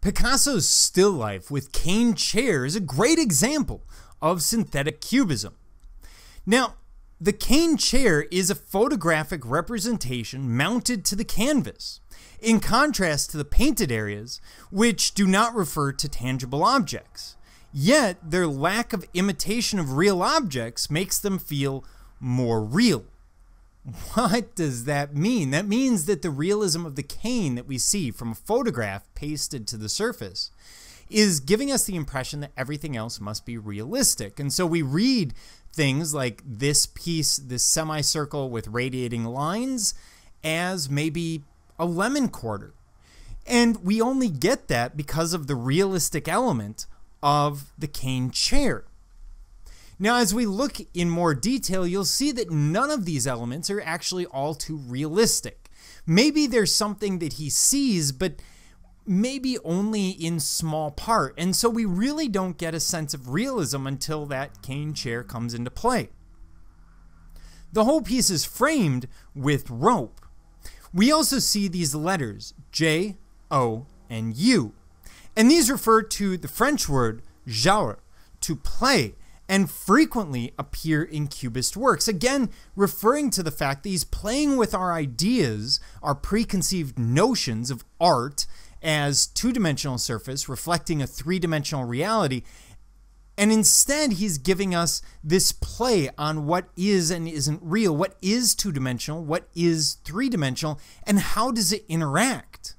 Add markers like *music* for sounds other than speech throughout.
Picasso's still life with cane chair is a great example of synthetic cubism. Now, the cane chair is a photographic representation mounted to the canvas, in contrast to the painted areas, which do not refer to tangible objects. Yet, their lack of imitation of real objects makes them feel more real. *laughs* What does that mean? That means that the realism of the cane that we see from a photograph pasted to the surface is giving us the impression that everything else must be realistic. And so we read things like this piece, this semicircle with radiating lines, as maybe a lemon quarter. And we only get that because of the realistic element of the cane chair. Now, as we look in more detail, you'll see that none of these elements are actually all too realistic. Maybe there's something that he sees, but maybe only in small part, and so we really don't get a sense of realism until that cane chair comes into play. The whole piece is framed with rope. We also see these letters J, O, and U, and these refer to the French word jouer, to play, and frequently appear in Cubist works, again referring to the fact that he's playing with our ideas, our preconceived notions of art as two-dimensional surface reflecting a three-dimensional reality, and instead he's giving us this play on what is and isn't real, what is two-dimensional, what is three-dimensional, and how does it interact?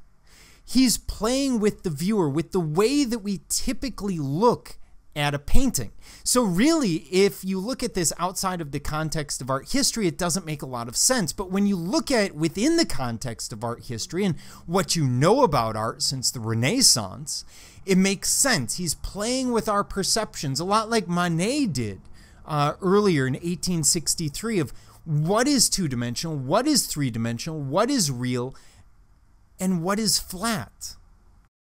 He's playing with the viewer, with the way that we typically look at a painting. So, really, if you look at this outside of the context of art history, it doesn't make a lot of sense. But when you look at it within the context of art history and what you know about art since the Renaissance, it makes sense. He's playing with our perceptions, a lot like Manet did uh, earlier in 1863 of what is two dimensional, what is three dimensional, what is real, and what is flat.